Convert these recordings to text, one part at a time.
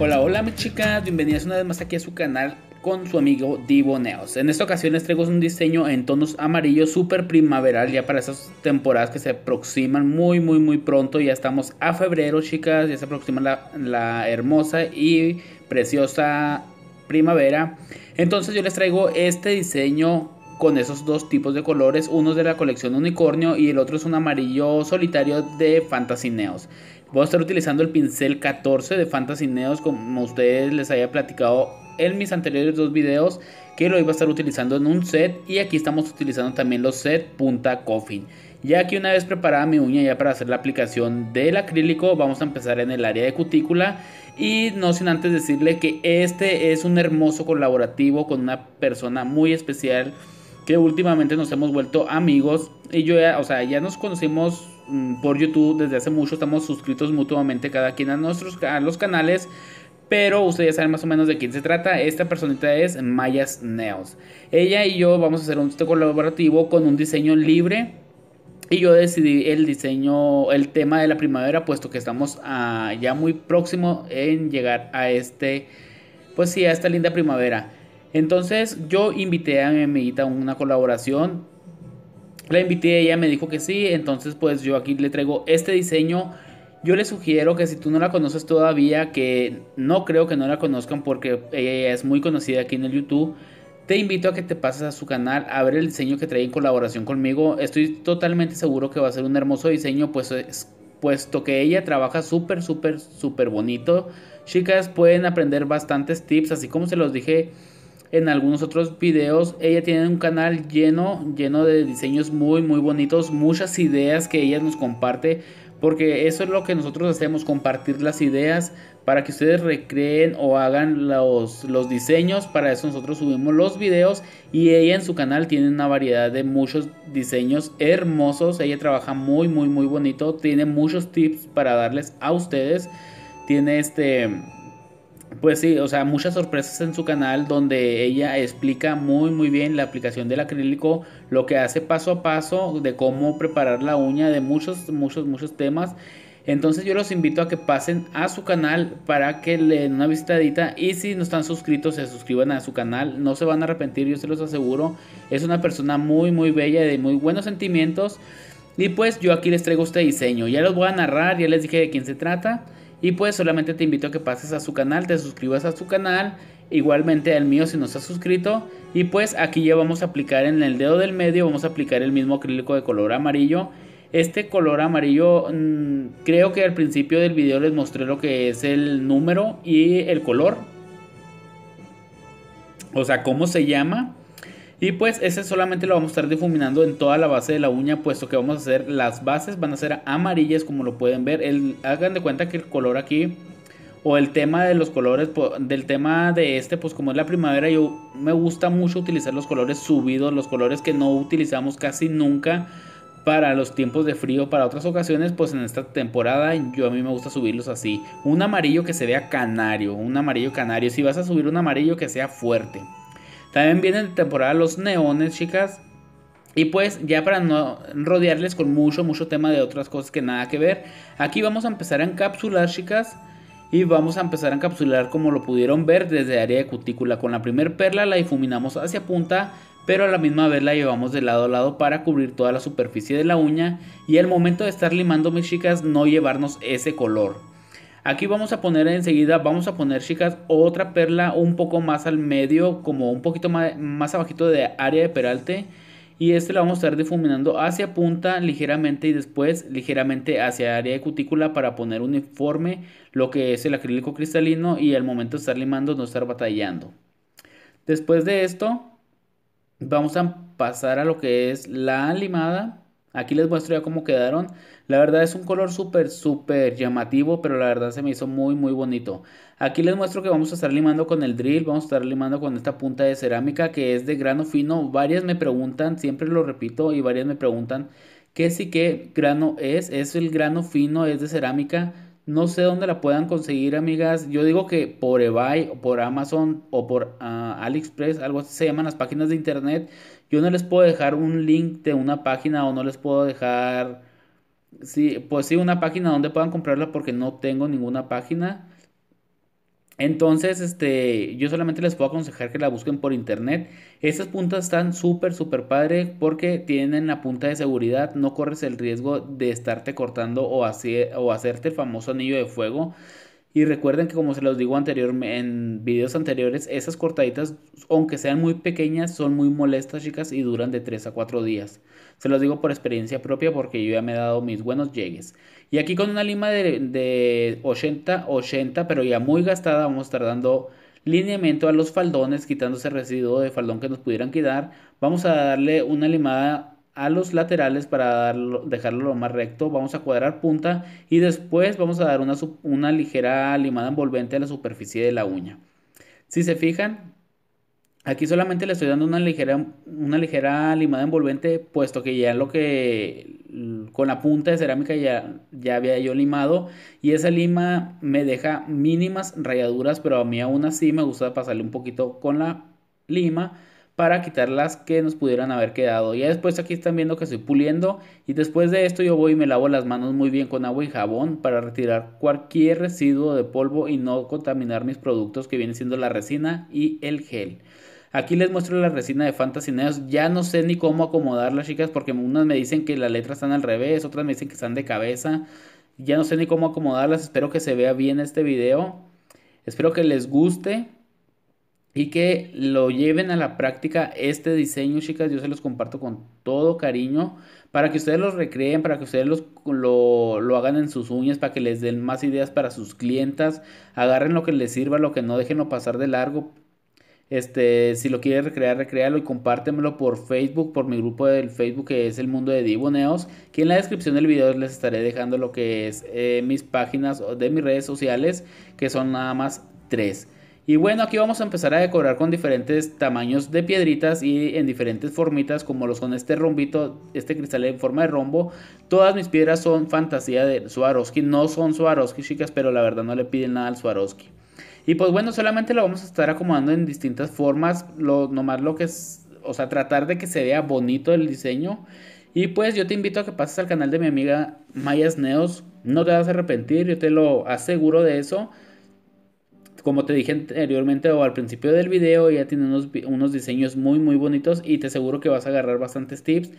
Hola, hola mis chicas, bienvenidas una vez más aquí a su canal con su amigo Neos. En esta ocasión les traigo un diseño en tonos amarillos super primaveral ya para esas temporadas que se aproximan muy muy muy pronto. Ya estamos a febrero chicas, ya se aproxima la, hermosa y preciosa primavera. Entonces yo les traigo este diseño con esos dos tipos de colores, uno es de la colección unicornio y el otro es un amarillo solitario de Fantasineos. Voy a estar utilizando el pincel 14 de Fantasy Neos como ustedes les había platicado en mis anteriores dos videos que lo iba a estar utilizando en un set y aquí estamos utilizando también los set punta coffin. Ya que una vez preparada mi uña ya para hacer la aplicación del acrílico vamos a empezar en el área de cutícula y no sin antes decirle que este es un hermoso colaborativo con una persona muy especial que últimamente nos hemos vuelto amigos y yo o sea, ya nos conocimos Mm, por YouTube desde hace mucho, estamos suscritos mutuamente cada quien a nuestros a los canales. Pero ustedes saben más o menos de quién se trata. Esta personita es Mayas Neos. Ella y yo vamos a hacer un colaborativo con un diseño libre. Y yo decidí el diseño, el tema de la primavera, puesto que estamos ah, ya muy próximo en llegar a este, pues sí, a esta linda primavera. Entonces yo invité a mi a una colaboración la invité, ella me dijo que sí, entonces pues yo aquí le traigo este diseño. Yo le sugiero que si tú no la conoces todavía, que no creo que no la conozcan porque ella es muy conocida aquí en el YouTube, te invito a que te pases a su canal a ver el diseño que trae en colaboración conmigo. Estoy totalmente seguro que va a ser un hermoso diseño, pues puesto que ella trabaja súper, súper, súper bonito. Chicas, pueden aprender bastantes tips, así como se los dije en algunos otros videos. Ella tiene un canal lleno, lleno de diseños muy, muy bonitos, muchas ideas que ella nos comparte, porque eso es lo que nosotros hacemos, compartir las ideas para que ustedes recreen o hagan los, los diseños. Para eso nosotros subimos los videos y ella en su canal tiene una variedad de muchos diseños hermosos. Ella trabaja muy, muy, muy bonito. Tiene muchos tips para darles a ustedes. Tiene este pues sí, o sea, muchas sorpresas en su canal donde ella explica muy muy bien la aplicación del acrílico, lo que hace paso a paso de cómo preparar la uña, de muchos, muchos, muchos temas. Entonces yo los invito a que pasen a su canal para que le den una visitadita y si no están suscritos se suscriban a su canal, no se van a arrepentir, yo se los aseguro. Es una persona muy muy bella, de muy buenos sentimientos y pues yo aquí les traigo este diseño. Ya los voy a narrar, ya les dije de quién se trata. Y pues solamente te invito a que pases a su canal, te suscribas a su canal, igualmente al mío si no estás suscrito. Y pues aquí ya vamos a aplicar en el dedo del medio, vamos a aplicar el mismo acrílico de color amarillo. Este color amarillo, mm, creo que al principio del video les mostré lo que es el número y el color. O sea, cómo se llama. Y pues ese solamente lo vamos a estar difuminando en toda la base de la uña, puesto que vamos a hacer las bases, van a ser amarillas como lo pueden ver. El, hagan de cuenta que el color aquí, o el tema de los colores, del tema de este, pues como es la primavera, yo me gusta mucho utilizar los colores subidos, los colores que no utilizamos casi nunca para los tiempos de frío, para otras ocasiones, pues en esta temporada yo a mí me gusta subirlos así. Un amarillo que se vea canario, un amarillo canario. Si vas a subir un amarillo que sea fuerte. También vienen de temporada los neones, chicas. Y pues ya para no rodearles con mucho, mucho tema de otras cosas que nada que ver, aquí vamos a empezar a encapsular, chicas. Y vamos a empezar a encapsular como lo pudieron ver desde área de cutícula. Con la primer perla la difuminamos hacia punta, pero a la misma vez la llevamos de lado a lado para cubrir toda la superficie de la uña. Y al momento de estar limando, mis chicas, no llevarnos ese color. Aquí vamos a poner enseguida, vamos a poner chicas otra perla un poco más al medio, como un poquito más, más abajito de área de peralte. Y este la vamos a estar difuminando hacia punta ligeramente y después ligeramente hacia área de cutícula para poner uniforme lo que es el acrílico cristalino y al momento de estar limando no estar batallando. Después de esto vamos a pasar a lo que es la limada Aquí les muestro ya cómo quedaron. La verdad es un color súper, súper llamativo, pero la verdad se me hizo muy, muy bonito. Aquí les muestro que vamos a estar limando con el drill, vamos a estar limando con esta punta de cerámica que es de grano fino. Varias me preguntan, siempre lo repito, y varias me preguntan ¿qué sí, qué grano es. Es el grano fino, es de cerámica no sé dónde la puedan conseguir, amigas. Yo digo que por eBay o por Amazon o por ah, AliExpress, algo así se llaman las páginas de internet. Yo no les puedo dejar un link de una página o no les puedo dejar, sí, pues sí, una página donde puedan comprarla porque no tengo ninguna página. Entonces, este, yo solamente les puedo aconsejar que la busquen por internet. Estas puntas están súper, súper padre porque tienen la punta de seguridad. No corres el riesgo de estarte cortando o hacerte el famoso anillo de fuego. Y recuerden que como se los digo anterior, en videos anteriores, esas cortaditas, aunque sean muy pequeñas, son muy molestas chicas y duran de 3 a 4 días. Se los digo por experiencia propia porque yo ya me he dado mis buenos llegues. Y aquí con una lima de, 80, 80, pero ya muy gastada, vamos a estar dando lineamiento a los faldones, quitándose residuo de faldón que nos pudieran quedar. Vamos a darle una limada a los laterales para dejarlo lo más recto. Vamos a cuadrar punta y después vamos a dar una, una ligera limada envolvente a la superficie de la uña. Si se fijan, Aquí solamente le estoy dando una ligera, una ligera limada envolvente, puesto que ya lo que con la punta de cerámica ya, ya había yo limado. Y esa lima me deja mínimas rayaduras, pero a mí aún así me gusta pasarle un poquito con la lima para quitar las que nos pudieran haber quedado. Ya después aquí están viendo que estoy puliendo y después de esto yo voy y me lavo las manos muy bien con agua y jabón para retirar cualquier residuo de polvo y no contaminar mis productos que vienen siendo la resina y el gel. Aquí les muestro la resina de Fantasy Ya no sé ni cómo acomodarlas, chicas, porque unas me dicen que las letras están al revés, otras me dicen que están de cabeza. Ya no sé ni cómo acomodarlas. Espero que se vea bien este video. Espero que les guste y que lo lleven a la práctica este diseño, chicas. Yo se los comparto con todo cariño para que ustedes los recreen, para que ustedes lo, hagan en sus uñas, para que les den más ideas para sus clientas. Agarren lo que les sirva, lo que no, déjenlo pasar de largo. Este, si lo quieren recrear, recréalo y compártemelo por Facebook, por mi grupo del Facebook que es El Mundo de Diboneos, Que en la descripción del video les estaré dejando lo que es eh, mis páginas de mis redes sociales, que son nada más tres. Y bueno, aquí vamos a empezar a decorar con diferentes tamaños de piedritas y en diferentes formitas como lo son este rombito, este cristal en forma de rombo. Todas mis piedras son fantasía de Swarovski, no son Swarovski chicas, pero la verdad no le piden nada al Swarovski. Y pues bueno, solamente lo vamos a estar acomodando en distintas formas, lo, nomás lo que es, o sea, tratar de que se vea bonito el diseño. Y pues yo te invito a que pases al canal de mi amiga Mayas Neos, no te vas a arrepentir, yo te lo aseguro de eso como te dije anteriormente o al principio del video, ya tiene unos, diseños muy muy bonitos y te aseguro que vas a agarrar bastantes tips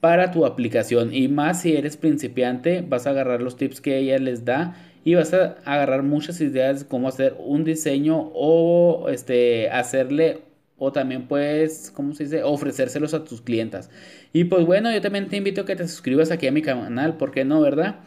para tu aplicación y más si eres principiante vas a agarrar los tips que ella les da y vas a agarrar muchas ideas de cómo hacer un diseño o este hacerle o también puedes, ¿cómo se dice? Ofrecérselos a tus clientas. Y pues bueno, yo también te invito a que te suscribas aquí a mi canal, ¿por qué no, verdad?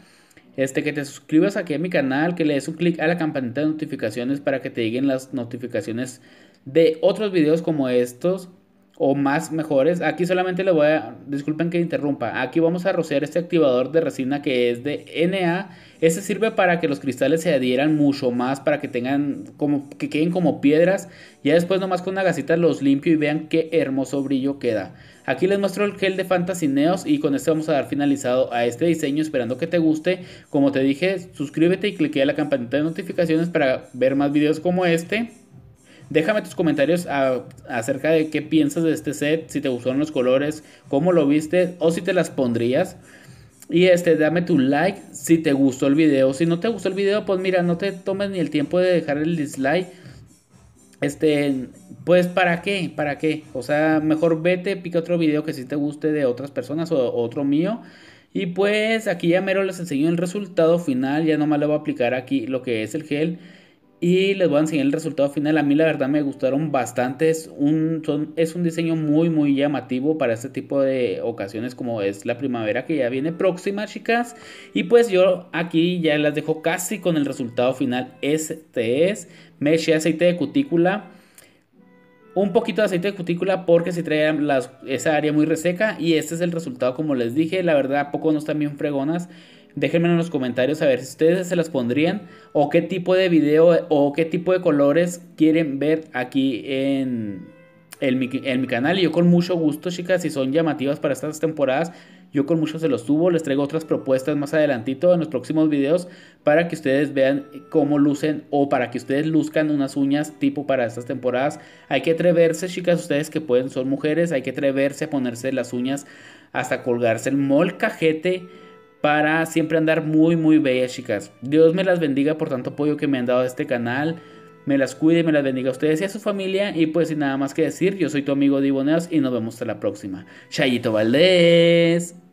Este, que te suscribas aquí a mi canal, que le des un clic a la campanita de notificaciones para que te lleguen las notificaciones de otros videos como estos o más mejores. Aquí solamente le voy a, disculpen que interrumpa, aquí vamos a rociar este activador de resina que es de NA. Este sirve para que los cristales se adhieran mucho más, para que tengan como, que queden como piedras. Ya después nomás con una gasita los limpio y vean qué hermoso brillo queda. Aquí les muestro el gel de Fantasy Neos y con este vamos a dar finalizado a este diseño esperando que te guste. Como te dije, suscríbete y clique a la campanita de notificaciones para ver más videos como este. Déjame tus comentarios acerca de qué piensas de este set, si te gustaron los colores, cómo lo viste o si te las pondrías. Y este, dame tu like si te gustó el video. Si no te gustó el video, pues mira, no te tomes ni el tiempo de dejar el dislike. Este, pues para qué, para qué. O sea, mejor vete, pica otro video que si sí te guste de otras personas o otro mío. Y pues aquí ya mero les enseño el resultado final. Ya nomás le voy a aplicar aquí lo que es el gel. Y les voy a enseñar el resultado final. A mí la verdad me gustaron bastante. Es un, son, es un diseño muy muy llamativo para este tipo de ocasiones como es la primavera que ya viene próxima chicas. Y pues yo aquí ya las dejo casi con el resultado final. Este es. Me eché aceite de cutícula un poquito de aceite de cutícula porque si trae esa área muy reseca y este es el resultado como les dije, la verdad poco no están bien fregonas Déjenme en los comentarios a ver si ustedes se las pondrían o qué tipo de video o qué tipo de colores quieren ver aquí en, mi, mi canal. Y yo con mucho gusto, chicas, si son llamativas para estas temporadas, yo con mucho se los subo, les traigo otras propuestas más adelantito en los próximos videos para que ustedes vean cómo lucen o para que ustedes luzcan unas uñas tipo para estas temporadas. Hay que atreverse, chicas, ustedes que pueden, son mujeres, hay que atreverse a ponerse las uñas hasta colgarse el molcajete para siempre andar muy, muy bellas, chicas. Dios me las bendiga por tanto apoyo que me han dado a este canal. Me las cuide, me las bendiga a ustedes y a su familia. Y pues sin nada más que decir, yo soy tu amigo Diboneos y nos vemos hasta la próxima. Chayito Valdés.